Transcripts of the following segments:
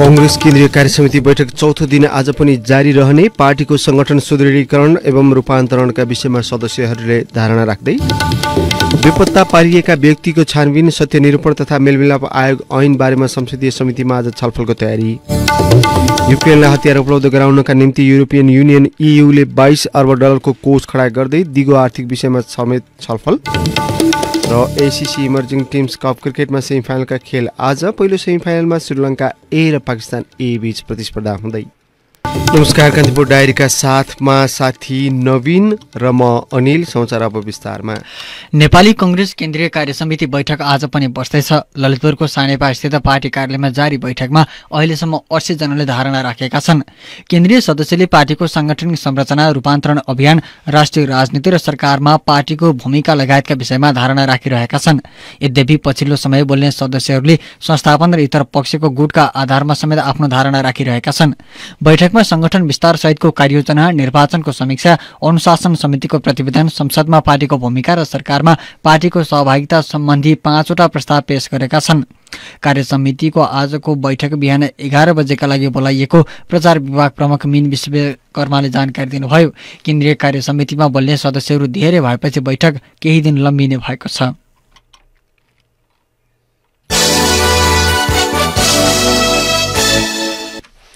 कङ्ग्रेस केन्द्रीय कार्य समिति बैठक चौथो दिन आज पनि जारी रहने पार्टीको संगठन सुदृढीकरण एवं रूपान्तरणका विषयमा सदस्यहरूले धारणा राख्दै बेपत्ता पारिएका व्यक्तिको छानबिन सत्यनिरूपण तथा मेलमिलाप आयोग ऐन बारेमा संसदीय समितिमा आज छलफलको तयारी युक्रेनलाई हतियार उपलब्ध गराउनका निम्ति युरोपियन युनियन इयुले बाइस अर्ब डलरको कोष खडा गर्दै दिगो आर्थिक विषयमा समेत छलफल र एसिसी इमर्जिङ टिम्स कप क्रिकेटमा सेमिफाइनलका खेल आज पहिलो सेमिफाइनलमा श्रीलङ्का ए र पाकिस्तान ए बीच प्रतिस्पर्धा हुँदै नमस्कार कान्तिपुर डायरीका साथमा साथी नवीन र म अनिल समाचार अब विस्तारमा नेपाली कङ्ग्रेस केन्द्रीय कार्यसमिति बैठक आज पनि बस्दैछ ललितपुरको सानेपा स्थित पार्टी कार्यालयमा जारी बैठकमा अहिलेसम्म अस्सी जनाले धारणा राखेका छन् केन्द्रीय सदस्यले पार्टीको साङ्गठनिक संरचना रूपान्तरण अभियान राष्ट्रिय राजनीति र सरकारमा पार्टीको भूमिका लगायतका विषयमा धारणा राखिरहेका छन् यद्यपि पछिल्लो समय बोल्ने सदस्यहरूले संस्थापन र इतर पक्षको गुटका आधारमा समेत आफ्नो धारणा राखिरहेका छन् बैठकमा संगठन विस्तार सहितको कार्ययोजना निर्वाचनको समीक्षा अनुशासन समितिको प्रतिवेदन संसदमा पार्टीको भूमिका र सरकारमा पार्टीको सहभागिता सम्बन्धी पाँचवटा प्रस्ताव पेश गरेका छन् कार्यसमितिको आजको बैठक बिहान एघार बजेका लागि बोलाइएको प्रचार विभाग प्रमुख मिन विश्वकर्माले जानकारी दिनुभयो केन्द्रीय कार्यसमितिमा बोल्ने सदस्यहरू धेरै भएपछि बैठक केही दिन लम्बिने भएको छ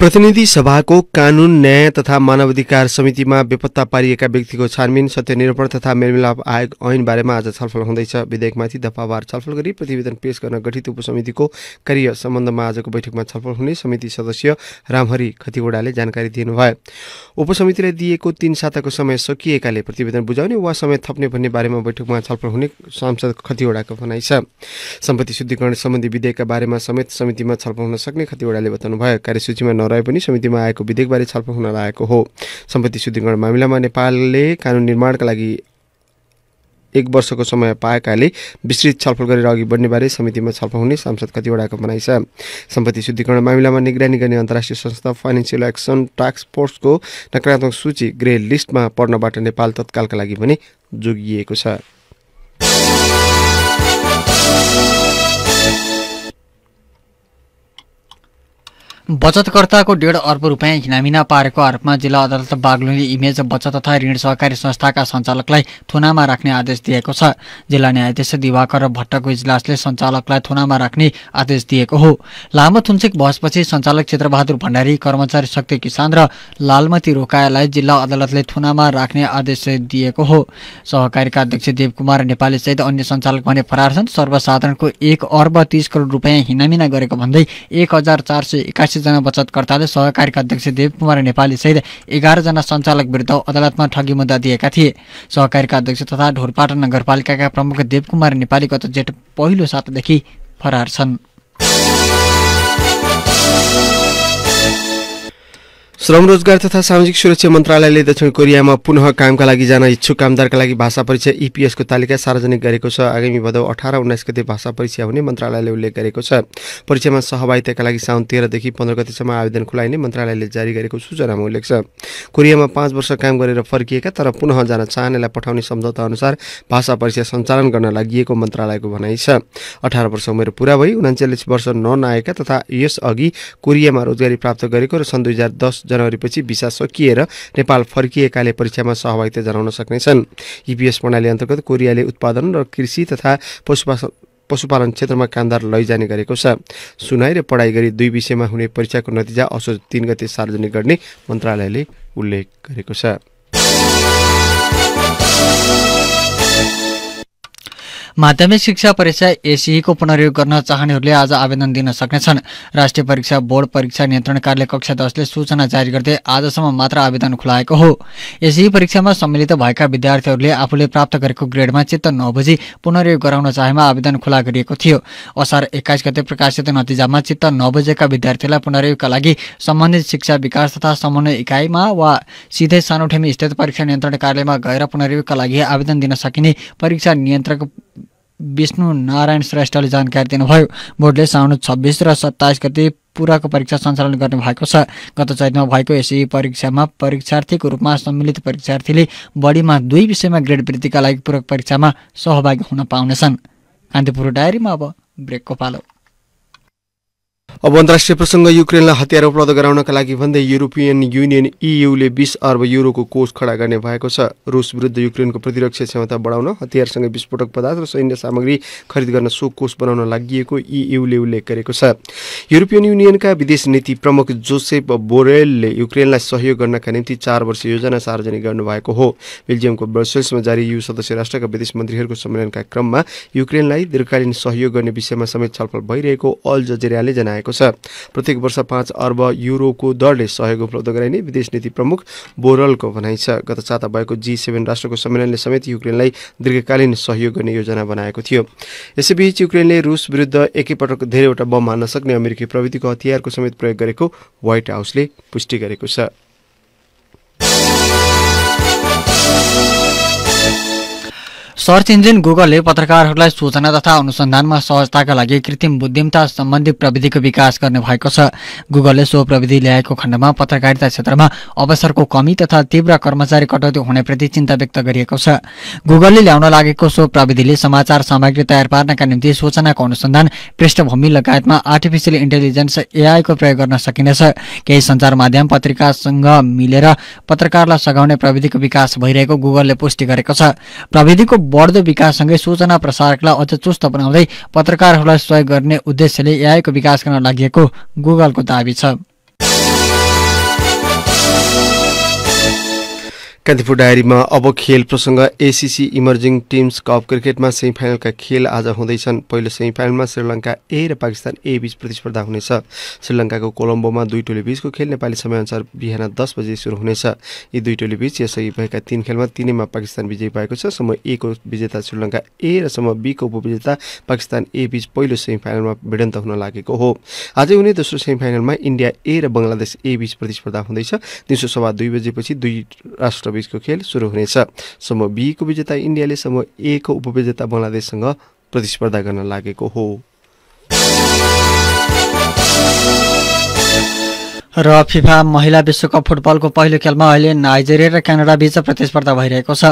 प्रतिनिधि सभाको कानून न्याय तथा मानवाधिकार समितिमा बेपत्ता पारिएका व्यक्तिको छानबिन सत्यनिरूपण तथा मेलमिलाप आयोग ऐन बारेमा आज छलफल हुँदैछ विधेयकमाथि दफावार छलफल गरी प्रतिवेदन पेश गर्न गठित उपसमितिको कार्य सम्बन्धमा आजको बैठकमा छलफल हुने समिति सदस्य रामहरि खतिवडाले जानकारी दिनुभयो उपसमितिलाई दिएको तीन साताको समय सकिएकाले प्रतिवेदन बुझाउने वा समय थप्ने भन्ने बारेमा बैठकमा छलफल हुने सांसद खतिवडाको भनाइ छ सम्पत्ति शुद्धिकरण सम्बन्धी विधेयकका बारेमा समेत समितिमा छलफल हुन सक्ने खतिवडाले बताउनुभयो कार्यसूचीमा नराए पनि समितिमा आएको विधेयकबारे छलफल हुन लागेको हो सम्पत्ति शुद्धिकरण मामिलामा नेपालले कानुन निर्माणका लागि एक वर्षको समय पाएकाले विस्तृत छलफल गरेर अघि बढ्नेबारे समितिमा छलफल हुने सांसद कतिवटाको भनाइ छ सम्पत्ति शुद्धिकरण मामिलामा निगरानी गर्ने अन्तर्राष्ट्रिय संस्था फाइनेन्सियल एक्सन टास्क फोर्सको नकारात्मक सूची ग्रे लिस्टमा पर्नबाट नेपाल तत्कालका लागि पनि जोगिएको छ बचतकर्ताको डेढ अर्ब रुपियाँ हिनामिना पारेको आरोपमा जिल्ला अदालत बागलुङले इमेज बचत तथा ऋण सहकारी संस्थाका सञ्चालकलाई थुनामा राख्ने आदेश दिएको छ जिल्ला न्यायाधीश दिवाकर भट्टको इजलासले सञ्चालकलाई थुनामा राख्ने आदेश दिएको हो लामो थुन्सेक बहसपछि सञ्चालक क्षेत्रबहादुर भण्डारी कर्मचारी शक्ति किसान र लालमती रोकायालाई जिल्ला अदालतले थुनामा राख्ने आदेश दिएको हो सहकारीका अध्यक्ष देवकुमार नेपाली सहित अन्य सञ्चालक भने फरार छन् सर्वसाधारणको एक अर्ब तिस करोड रुपियाँ हिनामिना गरेको भन्दै एक हजार चार सय एकासी जना बचतकर्ताले सहकारीका अध्यक्ष देव कुमार नेपाली सहित एघारजना सञ्चालक विरुद्ध अदालतमा ठगी मुद्दा दिएका थिए सहकारीका अध्यक्ष तथा ढोरपाटन नगरपालिकाका प्रमुख देवकुमार नेपाली गत जेठ पहिलो सातदेखि फरार छन् श्रम रोजगार तथा सामाजिक सुरक्षा मन्त्रालयले दक्षिण कोरियामा पुनः कामका लागि जान इच्छुक कामदारका लागि भाषा परीक्षा इपिएसको तालिका सार्वजनिक गरेको छ आगामी भदौ अठार उन्नाइस गते भाषा परीक्षा हुने मन्त्रालयले उल्लेख गरेको छ परीक्षामा सहभागिताका लागि साउन तेह्रदेखि पन्ध्र गतिसम्म आवेदन खुलाइने मन्त्रालयले जारी गरेको सूचनामा उल्लेख छ कोरियामा पाँच वर्ष काम गरेर फर्किएका तर पुनः जान चाहनेलाई पठाउने अनुसार भाषा परीक्षा सञ्चालन गर्न लागि मन्त्रालयको भनाइ छ अठार वर्ष उमेर पुरा भई उनाचालिस वर्ष ननाएका तथा यसअघि कोरियामा रोजगारी प्राप्त गरेको र सन् दुई हजार दस जनवरीपछि भिसा सकिएर नेपाल फर्किएकाले परीक्षामा सहभागिता जनाउन सक्नेछन् इपिएस प्रणाली अन्तर्गत कोरियाले उत्पादन र कृषि तथा पशुपालन पशुपालन क्षेत्रमा कामदार लैजाने गरेको छ सुनाइ र पढाइ गरी दुई विषयमा हुने परीक्षाको नतिजा असोज तीन गते सार्वजनिक गर्ने मन्त्रालयले उल्लेख गरेको छ माध्यमिक शिक्षा परीक्षा एसिईको पुनर्योग गर्न चाहनेहरूले आज आवेदन दिन सक्नेछन् राष्ट्रिय परीक्षा बोर्ड परीक्षा नियन्त्रण कार्यालय कक्षा दसले सूचना जारी गर्दै आजसम्म मात्र आवेदन खुलाएको हो एसिई परीक्षामा सम्मिलित भएका विद्यार्थीहरूले आफूले प्राप्त गरेको ग्रेडमा चित्त नबुझी पुनर्योग गराउन चाहेमा आवेदन खुला गरिएको थियो असार एक्काइस गते प्रकाशित नतिजामा चित्त नबुझेका विद्यार्थीलाई पुनर्योगका लागि सम्बन्धित शिक्षा विकास तथा समन्वय इकाइमा वा सिधै सानोठेमी स्थित परीक्षा नियन्त्रण कार्यालयमा गएर पुनर्योगका लागि आवेदन दिन सकिने परीक्षा नियन्त्रक विष्णु नारायण श्रेष्ठले जानकारी दिनुभयो बोर्डले साउन छब्बिस र सत्ताइस गति पुराको परीक्षा सञ्चालन गर्ने भएको छ गत चैतमा भएको यसै परीक्षामा परीक्षार्थीको रूपमा सम्मिलित परीक्षार्थीले बढीमा दुई विषयमा ग्रेड वृद्धिका लागि पूरक परीक्षामा सहभागी हुन पाउनेछन् कान्तिपुर डायरीमा अब ब्रेकको पालो अब अन्तर्राष्ट्रिय प्रसङ्ग युक्रेनलाई हतियार उपलब्ध गराउनका लागि भन्दै युरोपियन युनियन इयुले बिस अर्ब युरोको कोष खडा गर्ने भएको छ रुस विरुद्ध युक्रेनको प्रतिरक्षा क्षमता बढाउन हतियारसँग विस्फोटक पदार्थ र सैन्य सामग्री खरिद गर्न सो कोष बनाउन लागि इयुले उल्लेख गरेको छ युरोपियन युनियनका विदेश नीति प्रमुख जोसेफ बोरेलले युक्रेनलाई सहयोग गर्नका निम्ति चार वर्ष योजना सार्वजनिक गर्नुभएको हो बेल्जियमको ब्रसेल्समा जारी यु सदस्य राष्ट्रका विदेश मन्त्रीहरूको सम्मेलनका क्रममा युक्रेनलाई दीर्घकालीन सहयोग गर्ने विषयमा समेत छलफल भइरहेको अल जजेरियाले जनाएको भएको छ प्रत्येक वर्ष पाँच अर्ब युरोको दरले सहयोग उपलब्ध गराइने विदेश नीति प्रमुख बोरलको भनाइ छ गत साता भएको जी सेभेन राष्ट्रको सम्मेलनले समेत युक्रेनलाई दीर्घकालीन सहयोग गर्ने योजना बनाएको थियो यसैबीच युक्रेनले रुस विरुद्ध एकैपटक धेरैवटा बम हान्न सक्ने अमेरिकी प्रविधिको हतियारको समेत प्रयोग गरेको व्हाइट हाउसले पुष्टि गरेको छ सर्च इन्जिन गुगलले पत्रकारहरूलाई सूचना तथा अनुसन्धानमा सहजताका लागि कृत्रिम बुद्धिमता सम्बन्धी प्रविधिको विकास गर्ने भएको छ गुगलले सो प्रविधि ल्याएको खण्डमा पत्रकारिता क्षेत्रमा अवसरको कमी तथा तीव्र कर्मचारी कटौती हुनेप्रति चिन्ता व्यक्त गरिएको छ गुगलले ल्याउन लागेको सो प्रविधिले समाचार सामग्री तयार पार्नका निम्ति सूचनाको अनुसन्धान पृष्ठभूमि लगायतमा आर्टिफिसियल इन्टेलिजेन्स एआईको प्रयोग गर्न सकिनेछ केही सञ्चार माध्यम पत्रिकासँग मिलेर पत्रकारलाई सघाउने प्रविधिको विकास भइरहेको गुगलले पुष्टि गरेको छ प्रविधिको बढ्दो विकाससँगै सूचना प्रसारकलाई अझ चुस्त बनाउँदै पत्रकारहरूलाई सहयोग गर्ने उद्देश्यले एआईको विकास गर्न लागि गुगलको दावी छ कान्तिपुर डायरीमा अब खेल प्रसङ्ग एसिसी इमर्जिङ टिम्स कप क्रिकेटमा सेमी फाइनलका खेल आज हुँदैछन् पहिलो सेमिफाइनलमा श्रीलङ्का ए र पाकिस्तान ए बीच प्रतिस्पर्धा हुनेछ श्रीलङ्काको कोलम्बोमा दुई टोली बीचको खेल नेपाली समयअनुसार बिहान दस बजे सुरु हुनेछ यी दुई टोली बीच यसअघि भएका तीन खेलमा तिनैमा पाकिस्तान विजयी भएको छ समूह ए विजेता श्रीलङ्का ए र समूह बीको उपविजेता पाकिस्तान ए बीच पहिलो फाइनलमा भिडन्त हुन लागेको हो आजै हुने दोस्रो सेमी फाइनलमा इन्डिया ए र बङ्गलादेश ए बीच प्रतिस्पर्धा हुँदैछ दिउँसो सभा दुई बजेपछि दुई राष्ट्र मार्चको खेल सुरु हुनेछ समूह बीको विजेता इन्डियाले समूह ए को उपविजेता बङ्गलादेशसँग प्रतिस्पर्धा गर्न लागेको हो र फिफा महिला विश्वकप फुटबलको पहिलो खेलमा अहिले नाइजेरिया र क्यानाडा बीच प्रतिस्पर्धा भइरहेको छ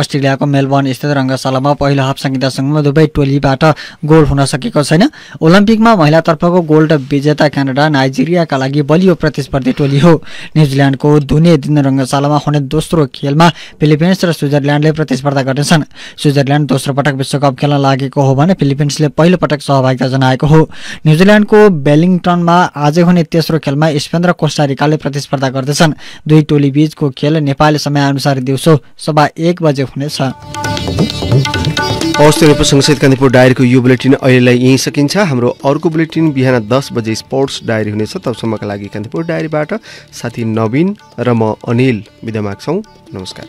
अस्ट्रेलियाको मेलबर्न स्थित रङ्गशालामा पहिलो हाफ सङ्गीतसँग दुवै टोलीबाट गोल हुन सकेको छैन ओलम्पिकमा महिलातर्फको गोल्ड विजेता क्यानाडा नाइजेरियाका लागि बलियो प्रतिस्पर्धी टोली हो न्युजिल्यान्डको धुने दिन रङ्गशालामा हुने दोस्रो खेलमा फिलिपिन्स र स्विजरल्यान्डले प्रतिस्पर्धा गर्नेछन् स्विजरल्यान्ड दोस्रो पटक विश्वकप खेल्न लागेको हो भने फिलिपिन्सले पहिलो पटक सहभागिता जनाएको हो न्युजिल्यान्डको बेलिङटनमा आज हुने तेस्रो खेलमा स्पेन र कोस्टारिकाले प्रतिस्पर्धा गर्दछन् दुई टोली बीचको खेल नेपाली समयअनुसार दिउँसो सभा एक बजे हुनेछ हवस् त कान्तिपुर डायरीको यो बुलेटिन अहिलेलाई यहीँ सकिन्छ हाम्रो अर्को बुलेटिन बिहान दस बजे स्पोर्ट्स डायरी हुनेछ तबसम्मका लागि कान्तिपुर डायरीबाट साथी नवीन र म अनिल विधा माग्छौँ नमस्कार